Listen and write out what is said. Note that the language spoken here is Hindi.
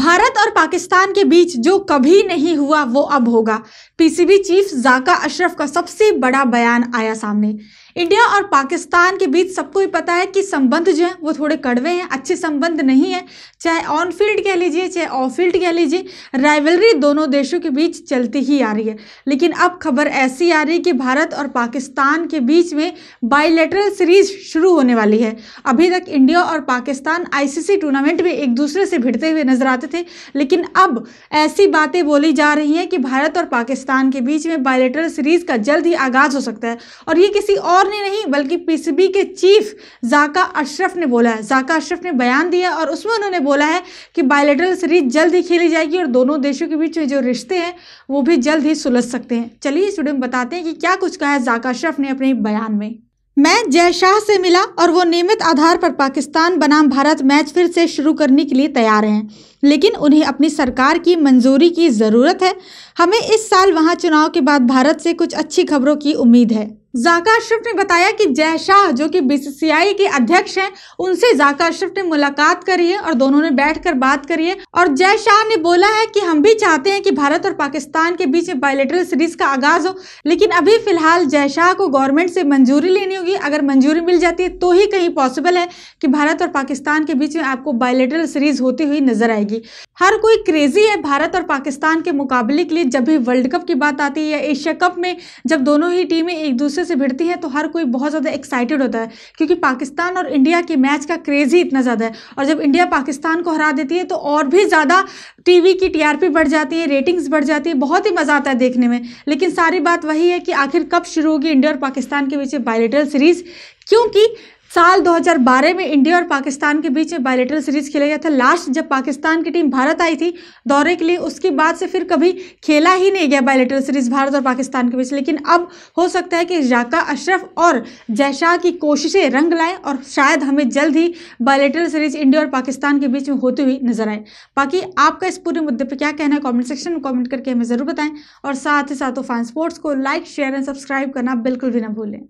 भारत और पाकिस्तान के बीच जो कभी नहीं हुआ वो अब होगा पीसीबी चीफ जाका अशरफ का सबसे बड़ा बयान आया सामने इंडिया और पाकिस्तान के बीच सबको ही पता है कि संबंध जो हैं वो थोड़े कड़वे हैं अच्छे संबंध नहीं है चाहे ऑन फील्ड कह लीजिए चाहे ऑफ फील्ड कह लीजिए राइवलरी दोनों देशों के बीच चलती ही आ रही है लेकिन अब खबर ऐसी आ रही है कि भारत और पाकिस्तान के बीच में बायोलेटरल सीरीज शुरू होने वाली है अभी तक इंडिया और पाकिस्तान आई टूर्नामेंट में एक दूसरे से भिड़ते हुए नजर आते थे लेकिन अब ऐसी बातें बोली जा रही हैं कि भारत और पाकिस्तान के बीच में बायोलेटरल सीरीज का जल्द ही आगाज हो सकता है और ये किसी और और नहीं, नहीं बल्कि पीसीबी के चीफ जाका अशरफ ने बोला है जाका अशरफ ने बयान दिया और उसमें उन्होंने बोला है कि बायोलेटरल सीरीज जल्द ही खेली जाएगी और दोनों देशों के बीच जो रिश्ते हैं वो भी जल्द ही सुलझ सकते हैं चलिए में बताते हैं कि क्या कुछ कहा है जाका अशरफ ने अपने बयान में मैं जय शाह से मिला और वो नियमित आधार पर पाकिस्तान बनाम भारत मैच फिर से शुरू करने के लिए तैयार हैं लेकिन उन्हें अपनी सरकार की मंजूरी की ज़रूरत है हमें इस साल वहाँ चुनाव के बाद भारत से कुछ अच्छी खबरों की उम्मीद है जाका अशरफ ने बताया कि जय शाह जो कि बीसीसीआई के अध्यक्ष हैं उनसे जाका अशरफ ने मुलाकात करी है और दोनों ने बैठकर बात करी है और जय शाह ने बोला है कि हम भी चाहते हैं कि भारत और पाकिस्तान के बीच बायोलेटरल सीरीज का आगाज हो लेकिन अभी फिलहाल जय शाह को गवर्नमेंट से मंजूरी लेनी होगी अगर मंजूरी मिल जाती है तो ही कहीं पॉसिबल है कि भारत और पाकिस्तान के बीच में आपको बायोलेटरल सीरीज होती हुई नजर आएगी हर कोई क्रेजी है भारत और पाकिस्तान के मुकाबले के लिए जब भी वर्ल्ड कप की बात आती है या एशिया कप में जब दोनों ही टीमें एक दूसरे दूसरे से भिड़ती हैं तो हर कोई बहुत ज़्यादा एक्साइटेड होता है क्योंकि पाकिस्तान और इंडिया के मैच का क्रेज़ ही इतना ज़्यादा है और जब इंडिया पाकिस्तान को हरा देती है तो और भी ज़्यादा टीवी की टीआरपी बढ़ जाती है रेटिंग्स बढ़ जाती है बहुत ही मज़ा आता है देखने में लेकिन सारी बात वही है कि आखिर कब शुरू होगी इंडिया और पाकिस्तान के बीच बायोलिटल सीरीज़ क्योंकि साल 2012 में इंडिया और पाकिस्तान के बीच में बायोलेटरल सीरीज खेला गया था लास्ट जब पाकिस्तान की टीम भारत आई थी दौरे के लिए उसके बाद से फिर कभी खेला ही नहीं गया बायोलेटरल सीरीज भारत और पाकिस्तान के बीच लेकिन अब हो सकता है कि जाका अशरफ और जयशाह की कोशिशें रंग लाएं और शायद हमें जल्द ही बायोलेटरल सीरीज इंडिया और पाकिस्तान के बीच में होती हुई नजर आए बाकी आपका इस पूरे मुद्दे पर क्या कहना है कॉमेंट सेक्शन में कॉमेंट करके हमें ज़रूर बताएं और साथ ही साथ फैन तो स्पोर्ट्स को लाइक शेयर एंड सब्सक्राइब करना बिल्कुल भी ना भूलें